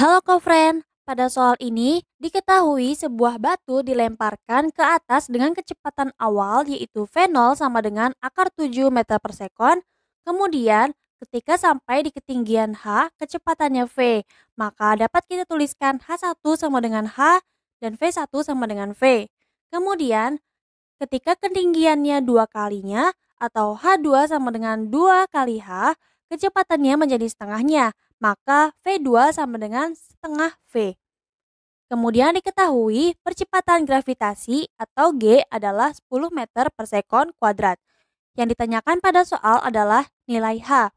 Halo kofren, pada soal ini diketahui sebuah batu dilemparkan ke atas dengan kecepatan awal yaitu V0 sama dengan akar 7 meter per sekon. Kemudian ketika sampai di ketinggian H kecepatannya V, maka dapat kita tuliskan H1 sama dengan H dan V1 sama dengan V. Kemudian ketika ketinggiannya dua kalinya atau H2 sama dengan 2 kali H, kecepatannya menjadi setengahnya maka V2 sama dengan setengah V. Kemudian diketahui percepatan gravitasi atau G adalah 10 meter per sekon kuadrat. Yang ditanyakan pada soal adalah nilai H.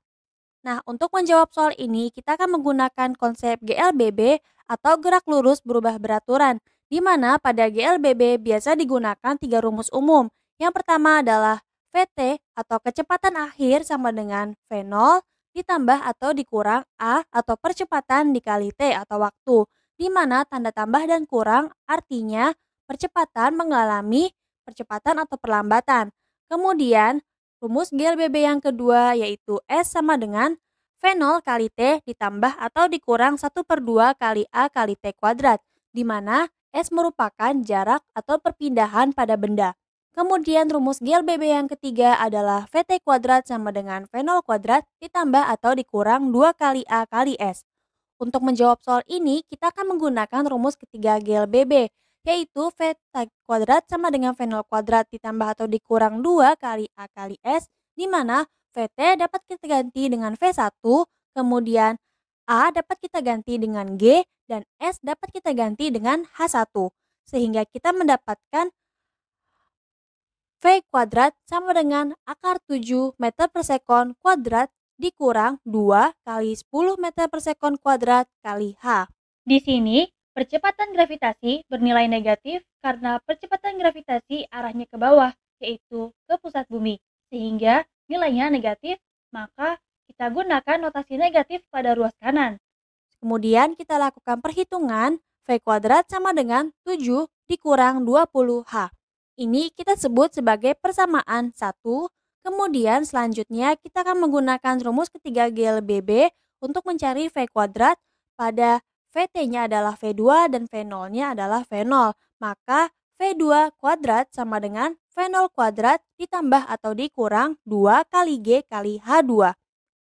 Nah, untuk menjawab soal ini kita akan menggunakan konsep GLBB atau gerak lurus berubah beraturan, di mana pada GLBB biasa digunakan tiga rumus umum. Yang pertama adalah VT atau kecepatan akhir sama dengan V0, ditambah atau dikurang A atau percepatan dikali T atau waktu, di mana tanda tambah dan kurang artinya percepatan mengalami percepatan atau perlambatan. Kemudian, rumus GLBB yang kedua yaitu S sama dengan V0 kali T ditambah atau dikurang 1 per 2 kali A kali T kuadrat, di mana S merupakan jarak atau perpindahan pada benda. Kemudian rumus GLBB yang ketiga adalah VT kuadrat sama dengan V0 kuadrat ditambah atau dikurang 2 kali A kali S. Untuk menjawab soal ini, kita akan menggunakan rumus ketiga GLBB, yaitu VT kuadrat sama dengan V0 kuadrat ditambah atau dikurang 2 kali A kali S, di mana VT dapat kita ganti dengan V1, kemudian A dapat kita ganti dengan G, dan S dapat kita ganti dengan H1, sehingga kita mendapatkan V kuadrat sama dengan akar 7 meter per sekon kuadrat dikurang 2 kali 10 meter per sekon kuadrat kali H. Di sini, percepatan gravitasi bernilai negatif karena percepatan gravitasi arahnya ke bawah, yaitu ke pusat bumi, sehingga nilainya negatif, maka kita gunakan notasi negatif pada ruas kanan. Kemudian kita lakukan perhitungan V kuadrat sama dengan 7 dikurang 20H. Ini kita sebut sebagai persamaan satu. Kemudian selanjutnya kita akan menggunakan rumus ketiga GLBB untuk mencari V kuadrat pada VT-nya adalah V2 dan V0-nya adalah V0. Maka V2 kuadrat sama dengan V0 kuadrat ditambah atau dikurang 2 kali G kali H2.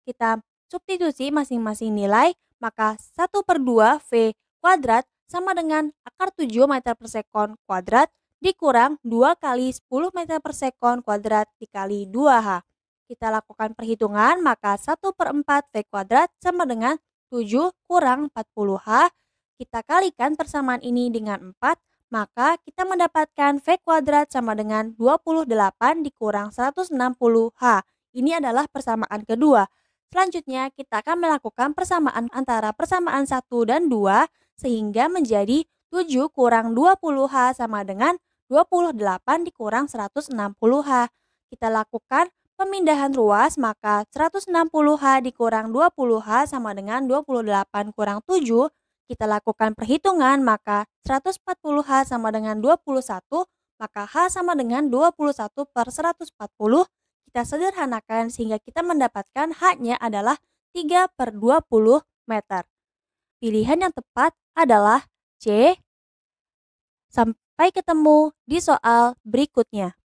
Kita substitusi masing-masing nilai, maka 1 per 2 V kuadrat sama dengan akar 7 meter per sekon kuadrat dikurang 2 kali 10 meter per sekon kuadrat dikali 2H. Kita lakukan perhitungan, maka 1 per 4 V kuadrat sama dengan 7 kurang 40H. Kita kalikan persamaan ini dengan 4, maka kita mendapatkan V kuadrat sama dengan 28 dikurang 160H. Ini adalah persamaan kedua. Selanjutnya, kita akan melakukan persamaan antara persamaan 1 dan 2 sehingga menjadi 7 kurang 20H sama dengan 28 dikurang 160H. Kita lakukan pemindahan ruas, maka 160H dikurang 20H sama dengan 28 kurang 7. Kita lakukan perhitungan, maka 140H sama dengan 21, maka H sama dengan 21 per 140. Kita sederhanakan sehingga kita mendapatkan H-nya adalah 3 per 20 meter. Pilihan yang tepat adalah C Sampai ketemu di soal berikutnya.